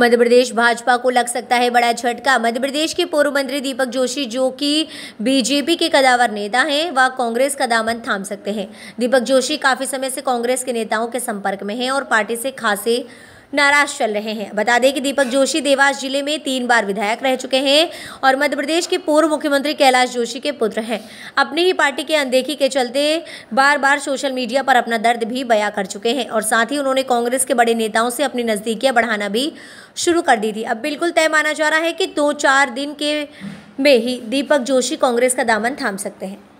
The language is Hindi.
मध्य प्रदेश भाजपा को लग सकता है बड़ा झटका मध्य प्रदेश के पूर्व मंत्री दीपक जोशी जो कि बीजेपी के कदावर नेता हैं वह कांग्रेस का दामन थाम सकते हैं दीपक जोशी काफ़ी समय से कांग्रेस के नेताओं के संपर्क में हैं और पार्टी से खासे नाराज चल रहे हैं बता दें कि दीपक जोशी देवास जिले में तीन बार विधायक रह चुके हैं और मध्य प्रदेश के पूर्व मुख्यमंत्री कैलाश जोशी के पुत्र हैं अपनी ही पार्टी के अनदेखी के चलते बार बार सोशल मीडिया पर अपना दर्द भी बया कर चुके हैं और साथ ही उन्होंने कांग्रेस के बड़े नेताओं से अपनी नज़दीकियाँ बढ़ाना भी शुरू कर दी थी अब बिल्कुल तय माना जा रहा है कि दो चार दिन के में ही दीपक जोशी कांग्रेस का दामन थाम सकते हैं